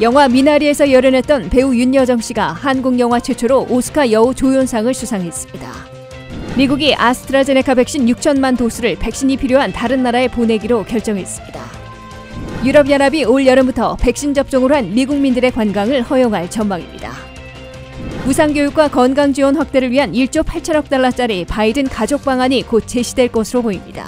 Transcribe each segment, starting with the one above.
영화 미나리에서 열연했던 배우 윤여정 씨가 한국 영화 최초로 오스카 여우 조연상을 수상했습니다. 미국이 아스트라제네카 백신 6천만 도수를 백신이 필요한 다른 나라에 보내기로 결정했습니다. 유럽연합이 올 여름부터 백신 접종을 한 미국민들의 관광을 허용할 전망입니다. 무상교육과 건강 지원 확대를 위한 1조 8천억 달러짜리 바이든 가족 방안이 곧 제시될 것으로 보입니다.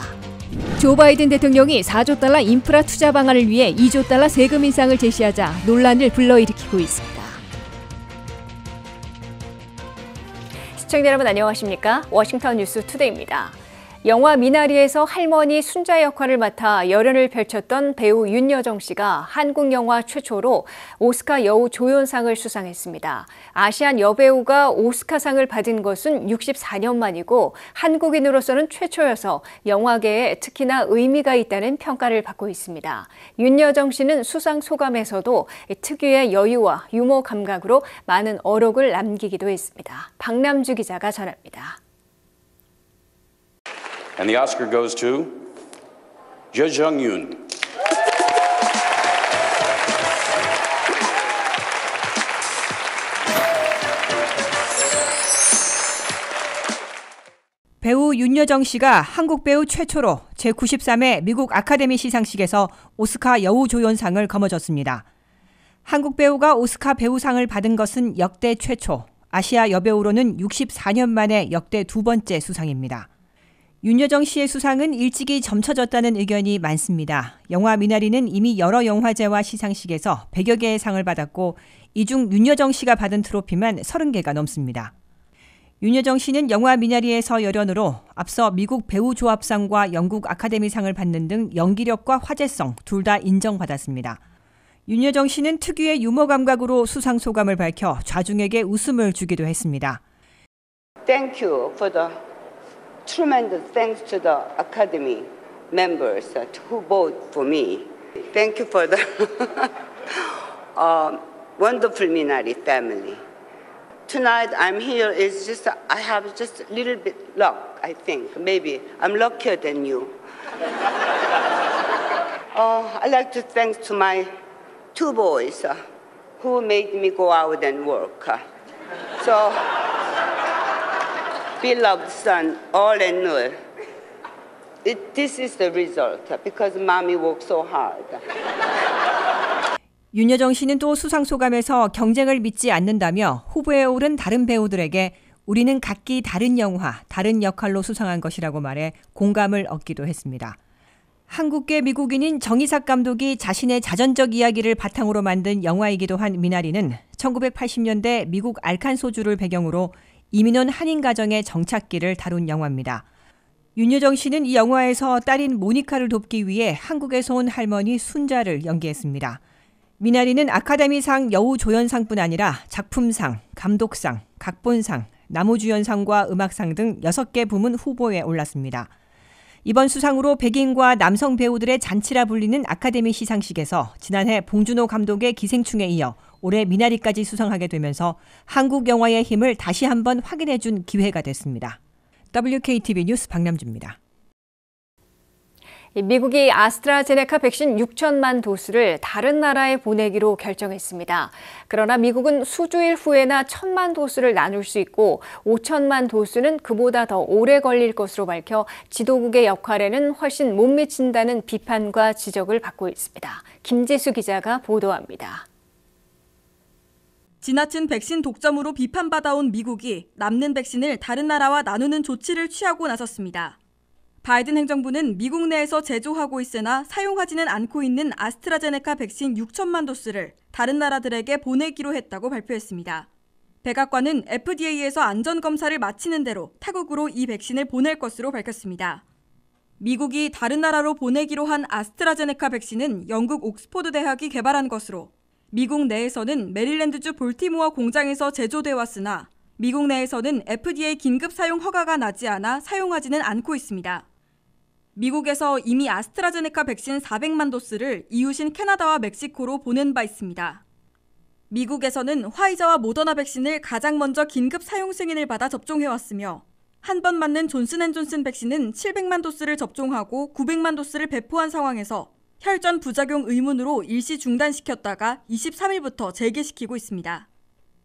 조 바이든 대통령이 4조 달러 인프라 투자 방안을 위해 2조 달러 세금 인상을 제시하자 논란을 불러일으키고 있습니다. 시청자 여러분 안녕하십니까? 워싱턴 뉴스 투데이입니다. 영화 미나리에서 할머니 순자 역할을 맡아 열연을 펼쳤던 배우 윤여정 씨가 한국 영화 최초로 오스카 여우 조연상을 수상했습니다. 아시안 여배우가 오스카상을 받은 것은 64년 만이고 한국인으로서는 최초여서 영화계에 특히나 의미가 있다는 평가를 받고 있습니다. 윤여정 씨는 수상 소감에서도 특유의 여유와 유머 감각으로 많은 어록을 남기기도 했습니다. 박남주 기자가 전합니다. And the Oscar goes to Je Jung Yoon. 배우 윤여정 씨가 한국 배우 최초로 제93회 미국 아카데미 시상식에서 오스카 여우조연상을 거머쥐었습니다. 한국 배우가 오스카 배우상을 받은 것은 역대 최초, 아시아 여배우로는 64년 만에 역대 두 번째 수상입니다. 윤여정 씨의 수상은 일찍이 점쳐졌다는 의견이 많습니다. 영화 미나리는 이미 여러 영화제와 시상식에서 100여 개의 상을 받았고 이 중 윤여정 씨가 받은 트로피만 30개가 넘습니다. 윤여정 씨는 영화 미나리에서 열연으로 앞서 미국 배우 조합상과 영국 아카데미상을 받는 등 연기력과 화제성 둘 다 인정받았습니다. 윤여정 씨는 특유의 유머 감각으로 수상 소감을 밝혀 좌중에게 웃음을 주기도 했습니다. Thank you for the tremendous thanks to the Academy members who voted for me. Thank you for the um, wonderful Minari family. Tonight I'm here is just, I have just a little bit luck, I think, maybe. I'm luckier than you. uh, I'd like to thank to my two boys uh, who made me go out and work. so beloved son, all and all. It, this is the result because mommy worked so hard. 윤여정 씨는 또 수상 소감에서 경쟁을 믿지 않는다며 후보에 오른 다른 배우들에게 우리는 각기 다른 영화, 다른 역할로 수상한 것이라고 말해 공감을 얻기도 했습니다. 한국계 미국인인 정의삭 감독이 자신의 자전적 이야기를 바탕으로 만든 영화이기도 한 미나리는 1980년대 미국 알칸소주를 배경으로 이민원 한인 가정의 정착기를 다룬 영화입니다. 윤여정 씨는 이 영화에서 딸인 모니카를 돕기 위해 한국에서 온 할머니 순자를 연기했습니다. 미나리는 아카데미상 여우조연상뿐 아니라 작품상, 감독상, 각본상, 나무주연상과 음악상 등 6개 부문 후보에 올랐습니다. 이번 수상으로 백인과 남성 배우들의 잔치라 불리는 아카데미 시상식에서 지난해 봉준호 감독의 기생충에 이어 올해 미나리까지 수상하게 되면서 한국 영화의 힘을 다시 한번 확인해 준 기회가 됐습니다. WKTV 뉴스 박남주입니다. 미국이 아스트라제네카 백신 6천만 도수를 다른 나라에 보내기로 결정했습니다. 그러나 미국은 수주일 후에나 천만 도수를 나눌 수 있고 5천만 도수는 그보다 더 오래 걸릴 것으로 밝혀 지도국의 역할에는 훨씬 못 미친다는 비판과 지적을 받고 있습니다. 김재수 기자가 보도합니다. 지나친 백신 독점으로 비판받아온 미국이 남는 백신을 다른 나라와 나누는 조치를 취하고 나섰습니다. 바이든 행정부는 미국 내에서 제조하고 있으나 사용하지는 않고 있는 아스트라제네카 백신 6천만 도스를 다른 나라들에게 보내기로 했다고 발표했습니다. 백악관은 FDA에서 안전검사를 마치는 대로 타국으로 이 백신을 보낼 것으로 밝혔습니다. 미국이 다른 나라로 보내기로 한 아스트라제네카 백신은 영국 옥스포드 대학이 개발한 것으로 미국 내에서는 메릴랜드주 볼티모어 공장에서 제조돼 왔으나 미국 내에서는 FDA 긴급 사용 허가가 나지 않아 사용하지는 않고 있습니다. 미국에서 이미 아스트라제네카 백신 400만 도스를 이웃인 캐나다와 멕시코로 보낸 바 있습니다. 미국에서는 화이자와 모더나 백신을 가장 먼저 긴급 사용 승인을 받아 접종해 왔으며 한 번 맞는 존슨앤존슨 백신은 700만 도스를 접종하고 900만 도스를 배포한 상황에서 혈전 부작용 의문으로 일시 중단시켰다가 23일부터 재개시키고 있습니다.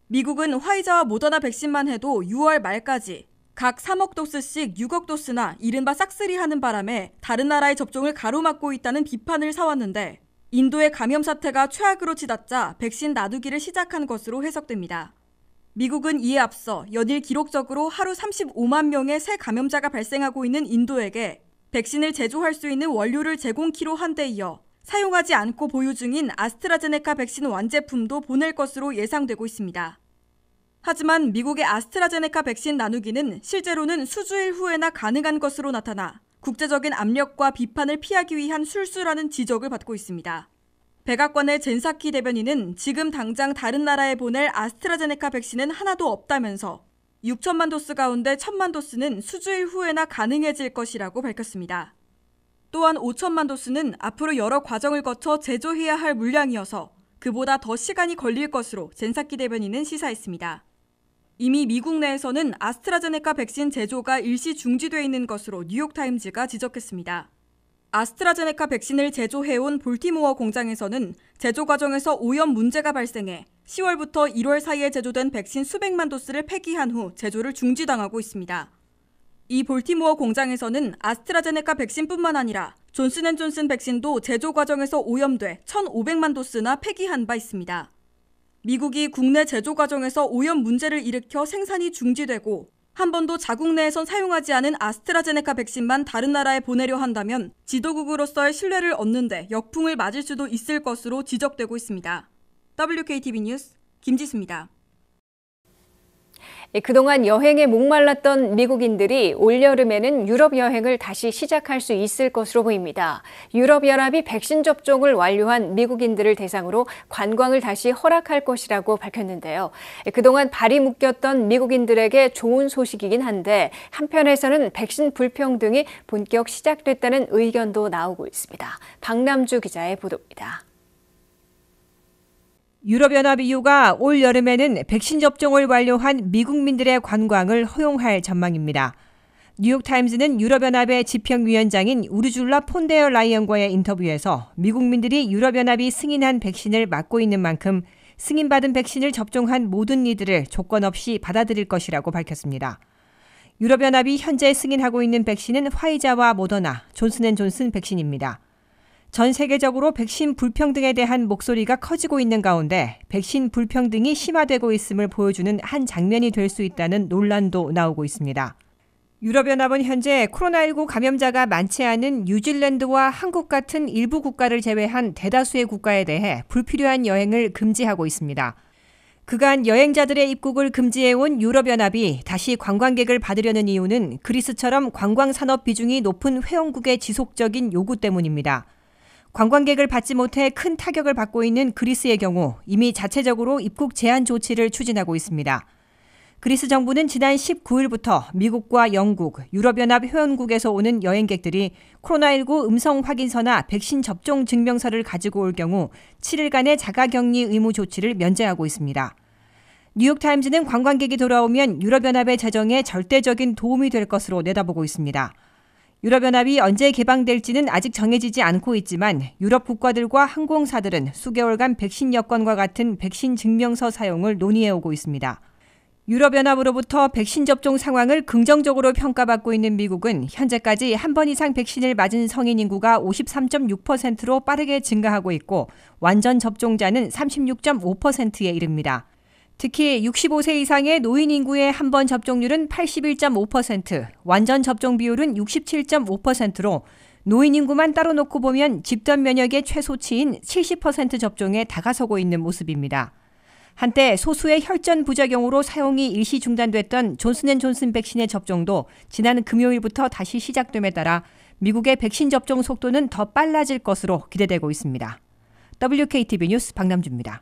미국은 화이자와 모더나 백신만 해도 6월 말까지 각 3억 도스씩 6억 도스나 이른바 싹쓸이 하는 바람에 다른 나라의 접종을 가로막고 있다는 비판을 사왔는데 인도의 감염 사태가 최악으로 치닫자 백신 나누기를 시작한 것으로 해석됩니다. 미국은 이에 앞서 연일 기록적으로 하루 35만 명의 새 감염자가 발생하고 있는 인도에게 백신을 제조할 수 있는 원료를 제공키로 한데 이어 사용하지 않고 보유 중인 아스트라제네카 백신 완제품도 보낼 것으로 예상되고 있습니다. 하지만 미국의 아스트라제네카 백신 나누기는 실제로는 수주일 후에나 가능한 것으로 나타나 국제적인 압력과 비판을 피하기 위한 술수라는 지적을 받고 있습니다. 백악관의 젠사키 대변인은 지금 당장 다른 나라에 보낼 아스트라제네카 백신은 하나도 없다면서 6천만 도스 가운데 1천만 도스는 수주일 후에나 가능해질 것이라고 밝혔습니다. 또한 5천만 도스는 앞으로 여러 과정을 거쳐 제조해야 할 물량이어서 그보다 더 시간이 걸릴 것으로 젠사키 대변인은 시사했습니다. 이미 미국 내에서는 아스트라제네카 백신 제조가 일시 중지돼 있는 것으로 뉴욕타임즈가 지적했습니다. 아스트라제네카 백신을 제조해온 볼티모어 공장에서는 제조 과정에서 오염 문제가 발생해 10월부터 1월 사이에 제조된 백신 수백만 도스를 폐기한 후 제조를 중지당하고 있습니다. 이 볼티모어 공장에서는 아스트라제네카 백신뿐만 아니라 존슨앤존슨 백신도 제조 과정에서 오염돼 1,500만 도스나 폐기한 바 있습니다. 미국이 국내 제조 과정에서 오염 문제를 일으켜 생산이 중지되고 한 번도 자국 내에선 사용하지 않은 아스트라제네카 백신만 다른 나라에 보내려 한다면 지도국으로서의 신뢰를 얻는데 역풍을 맞을 수도 있을 것으로 지적되고 있습니다. WKTV 뉴스 김지수입니다. 예, 그동안 여행에 목말랐던 미국인들이 올여름에는 유럽 여행을 다시 시작할 수 있을 것으로 보입니다. 유럽연합이 백신 접종을 완료한 미국인들을 대상으로 관광을 다시 허락할 것이라고 밝혔는데요. 예, 그동안 발이 묶였던 미국인들에게 좋은 소식이긴 한데 한편에서는 백신 불평등이 본격 시작됐다는 의견도 나오고 있습니다. 박남주 기자의 보도입니다. 유럽연합 EU가 올 여름에는 백신 접종을 완료한 미국민들의 관광을 허용할 전망입니다. 뉴욕타임즈는 유럽연합의 지평위원장인 우르줄라 폰데어 라이언과의 인터뷰에서 미국민들이 유럽연합이 승인한 백신을 맞고 있는 만큼 승인받은 백신을 접종한 모든 이들을 조건 없이 받아들일 것이라고 밝혔습니다. 유럽연합이 현재 승인하고 있는 백신은 화이자와 모더나, 존슨앤존슨 백신입니다. 전 세계적으로 백신 불평등에 대한 목소리가 커지고 있는 가운데 백신 불평등이 심화되고 있음을 보여주는 한 장면이 될 수 있다는 논란도 나오고 있습니다. 유럽연합은 현재 코로나19 감염자가 많지 않은 뉴질랜드와 한국 같은 일부 국가를 제외한 대다수의 국가에 대해 불필요한 여행을 금지하고 있습니다. 그간 여행자들의 입국을 금지해온 유럽연합이 다시 관광객을 받으려는 이유는 그리스처럼 관광산업 비중이 높은 회원국의 지속적인 요구 때문입니다. 관광객을 받지 못해 큰 타격을 받고 있는 그리스의 경우 이미 자체적으로 입국 제한 조치를 추진하고 있습니다. 그리스 정부는 지난 19일부터 미국과 영국, 유럽연합 회원국에서 오는 여행객들이 코로나19 음성 확인서나 백신 접종 증명서를 가지고 올 경우 7일간의 자가격리 의무 조치를 면제하고 있습니다. 뉴욕타임즈는 관광객이 돌아오면 유럽연합의 재정에 절대적인 도움이 될 것으로 내다보고 있습니다. 유럽연합이 언제 개방될지는 아직 정해지지 않고 있지만 유럽 국가들과 항공사들은 수개월간 백신 여권과 같은 백신 증명서 사용을 논의해오고 있습니다. 유럽연합으로부터 백신 접종 상황을 긍정적으로 평가받고 있는 미국은 현재까지 한 번 이상 백신을 맞은 성인 인구가 53.6%로 빠르게 증가하고 있고 완전 접종자는 36.5%에 이릅니다. 특히 65세 이상의 노인 인구의 한 번 접종률은 81.5%, 완전 접종 비율은 67.5%로 노인 인구만 따로 놓고 보면 집단 면역의 최소치인 70% 접종에 다가서고 있는 모습입니다. 한때 소수의 혈전 부작용으로 사용이 일시 중단됐던 존슨앤존슨 백신의 접종도 지난 금요일부터 다시 시작됨에 따라 미국의 백신 접종 속도는 더 빨라질 것으로 기대되고 있습니다. WKTV 뉴스 박남주입니다.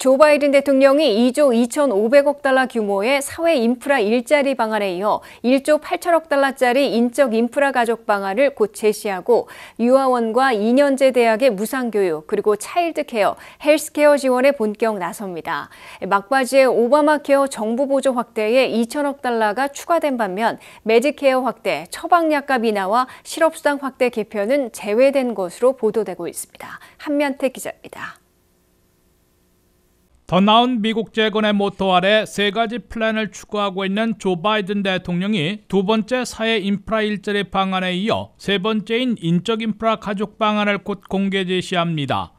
조 바이든 대통령이 2조 2,500억 달러 규모의 사회 인프라 일자리 방안에 이어 1조 8천억 달러짜리 인적 인프라 가족 방안을 곧 제시하고 유아원과 2년제 대학의 무상교육 그리고 차일드케어, 헬스케어 지원에 본격 나섭니다. 막바지에 오바마 케어 정부 보조 확대에 2천억 달러가 추가된 반면 메디케어 확대, 처방약값 인하와 실업수당 확대 개편은 제외된 것으로 보도되고 있습니다. 한면태 기자입니다. 더 나은 미국 재건의 모토 아래 세 가지 플랜을 추구하고 있는 조 바이든 대통령이 두 번째 사회 인프라 일자리 방안에 이어 세 번째인 인적 인프라 가족 방안을 곧 공개 제시합니다.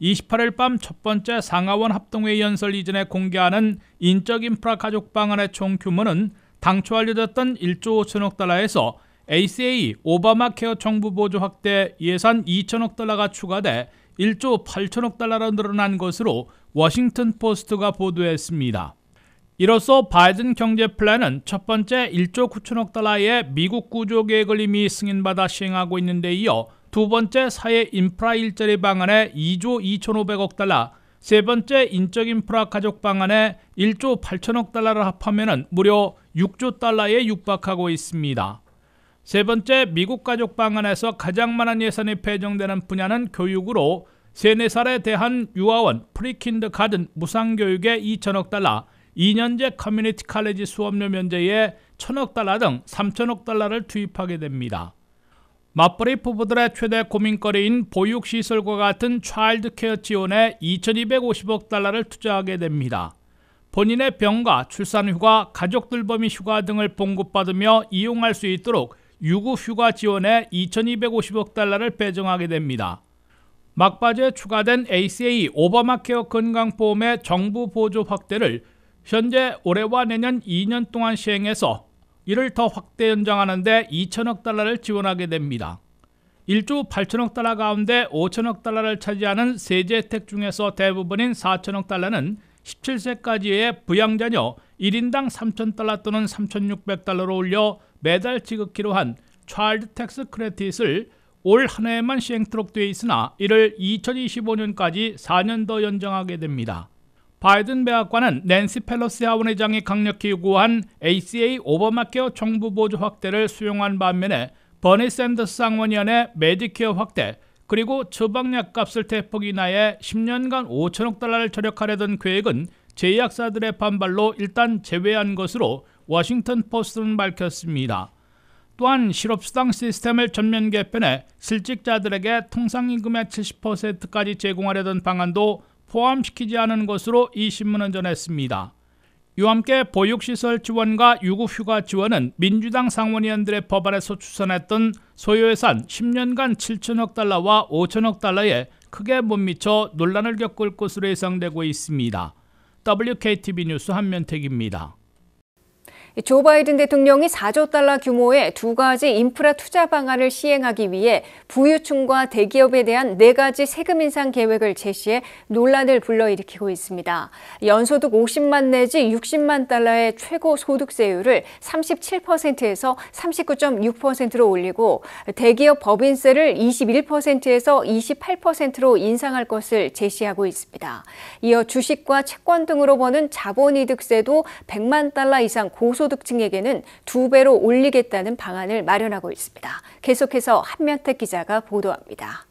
28일 밤 첫 번째 상하원 합동회 연설 이전에 공개하는 인적 인프라 가족 방안의 총 규모는 당초 알려졌던 1조 5천억 달러에서 ACA 오바마 케어 정부 보조 확대 예산 2천억 달러가 추가돼 1조 8천억 달러로 늘어난 것으로 워싱턴 포스트가 보도했습니다. 이로써 바이든 경제 플랜은 첫 번째 1조 9천억 달러의 미국 구조 계획을 이미 승인받아 시행하고 있는데 이어 두 번째 사회 인프라 일자리 방안에 2조 2,500억 달러, 세 번째 인적 인프라 가족 방안에 1조 8천억 달러를 합하면 무려 6조 달러에 육박하고 있습니다. 세 번째 미국 가족 방안에서 가장 많은 예산이 배정되는 분야는 교육으로 세네살에 대한 유아원 프리킨드 가든 무상교육에 2천억 달러, 2년제 커뮤니티 칼레지 수업료 면제에 1천억 달러 등 3천억 달러를 투입하게 됩니다. 맞벌이 부부들의 최대 고민거리인 보육시설과 같은 차일드케어 지원에 2,250억 달러를 투자하게 됩니다. 본인의 병과 출산휴가, 가족들 범위 휴가 등을 봉급받으며 이용할 수 있도록 유급휴가 지원에 2,250억 달러를 배정하게 됩니다. 막바지에 추가된 ACA 오바마케어 건강보험의 정부 보조 확대를 현재 올해와 내년 2년 동안 시행해서 이를 더 확대 연장하는 데 2천억 달러를 지원하게 됩니다. 1조 8천억 달러 가운데 5천억 달러를 차지하는 세제 혜택 중에서 대부분인 4천억 달러는 17세까지의 부양자녀 1인당 3 0달러 또는 3,600달러로 올려 매달 지급키로 한 차일드 텍스 크레딧을 올한 해만 시행토록 돼 있으나 이를 2025년까지 4년 더 연장하게 됩니다. 바이든 백악관은 낸시 펠로시 하원의장이 강력히 요구한 ACA 오버마케어 정부 보조 확대를 수용한 반면에 버니 샌더스 상원위원의 메디케어 확대 그리고 처방약값을 대폭 인하해 10년간 5천억 달러를 절약하려던 계획은 제약사들의 반발로 일단 제외한 것으로 워싱턴 포스트는 밝혔습니다. 또한 실업수당 시스템을 전면 개편해 실직자들에게 통상임금의 70%까지 제공하려던 방안도 포함시키지 않은 것으로 이 신문은 전했습니다. 이와 함께 보육시설 지원과 유급휴가 지원은 민주당 상원의원들의 법안에서 추천했던 소요예산 10년간 7천억 달러와 5천억 달러에 크게 못 미쳐 논란을 겪을 것으로 예상되고 있습니다. WKTV 뉴스 한면택입니다. 조 바이든 대통령이 4조 달러 규모의 두 가지 인프라 투자 방안을 시행하기 위해 부유층과 대기업에 대한 네 가지 세금 인상 계획을 제시해 논란을 불러일으키고 있습니다. 연소득 50만 내지 60만 달러의 최고 소득세율을 37%에서 39.6%로 올리고 대기업 법인세를 21%에서 28%로 인상할 것을 제시하고 있습니다. 이어 주식과 채권 등으로 버는 자본이득세도 100만 달러 이상 고소 소득층에게는두 배로 올리겠다는 방안을 마련하고 있습니다. 계속해서 한면택 기자가 보도합니다.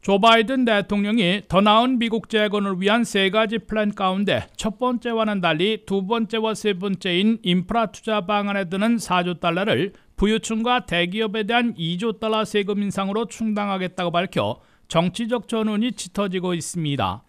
조 바이든 대통령이 더 나은 미국 재건을 위한 세 가지 플랜 가운데 첫 번째와는 달리 두 번째와 세 번째인 인프라 투자 방안에 드는 4조 달러를 부유층과 대기업에 대한 2조 달러 세금 인상으로 충당하겠다고 밝혀 정치적 전운이 짙어지고 있습니다.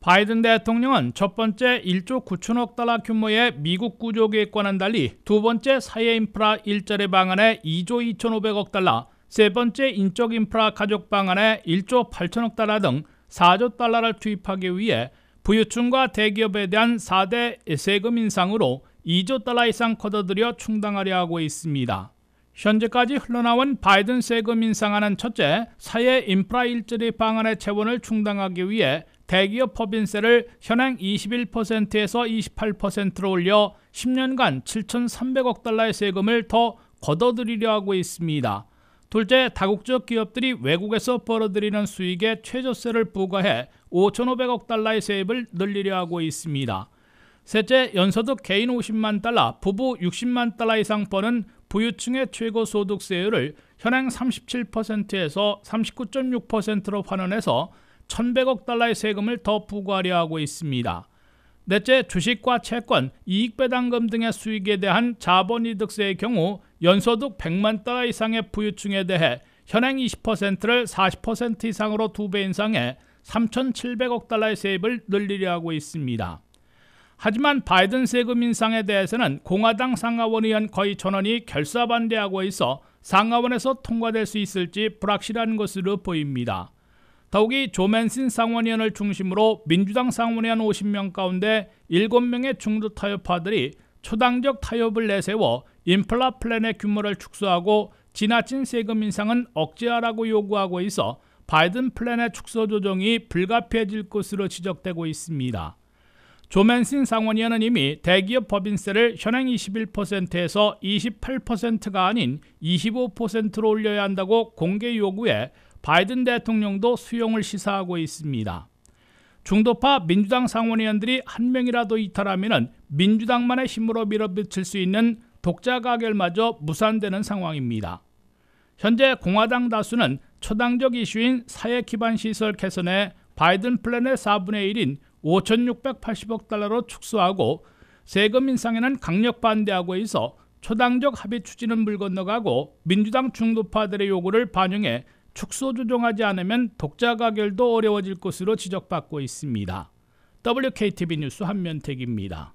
바이든 대통령은 첫 번째 1조 9천억 달러 규모의 미국 구조 계획과는 달리 두 번째 사회 인프라 일자리 방안에 2조 2,500억 달러, 세 번째 인적 인프라 가족 방안에 1조 8천억 달러 등 4조 달러를 투입하기 위해 부유층과 대기업에 대한 4대 세금 인상으로 2조 달러 이상 걷어들여 충당하려 하고 있습니다. 현재까지 흘러나온 바이든 세금 인상안은 첫째, 사회 인프라 일자리 방안의 재원을 충당하기 위해 대기업 법인세를 현행 21%에서 28%로 올려 10년간 7,300억 달러의 세금을 더 걷어들이려 하고 있습니다. 둘째, 다국적 기업들이 외국에서 벌어들이는 수익에 최저세를 부과해 5,500억 달러의 세입을 늘리려 하고 있습니다. 셋째, 연소득 개인 50만 달러, 부부 60만 달러 이상 버는 부유층의 최고 소득세율을 현행 37%에서 39.6%로 환원해서 1100억 달러의 세금을 더 부과하려 하고 있습니다. 넷째, 주식과 채권, 이익배당금 등의 수익에 대한 자본이득세의 경우 연소득 100만 달러 이상의 부유층에 대해 현행 20%를 40% 이상으로 두 배 인상해 3,700억 달러의 세입을 늘리려 하고 있습니다. 하지만 바이든 세금 인상에 대해서는 공화당 상하원 의원 거의 전원이 결사 반대하고 있어 상하원에서 통과될 수 있을지 불확실한 것으로 보입니다. 더욱이 조맨신 상원의원을 중심으로 민주당 상원의원 50명 가운데 7명의 중도 타협파들이 초당적 타협을 내세워 인플라 플랜의 규모를 축소하고 지나친 세금 인상은 억제하라고 요구하고 있어 바이든 플랜의 축소 조정이 불가피해질 것으로 지적되고 있습니다. 조맨신 상원의원은 이미 대기업 법인세를 현행 21%에서 28%가 아닌 25%로 올려야 한다고 공개 요구해 바이든 대통령도 수용을 시사하고 있습니다. 중도파 민주당 상원의원들이 한 명이라도 이탈하면 민주당만의 힘으로 밀어붙일 수 있는 독자 가결마저 무산되는 상황입니다. 현재 공화당 다수는 초당적 이슈인 사회 기반 시설 개선에 바이든 플랜의 4분의 1인 5,680억 달러로 축소하고 세금 인상에는 강력 반대하고 있어 초당적 합의 추진은 물 건너가고 민주당 중도파들의 요구를 반영해 축소 조정하지 않으면 독자 가결도 어려워질 것으로 지적받고 있습니다. WKTV 뉴스 한면택입니다.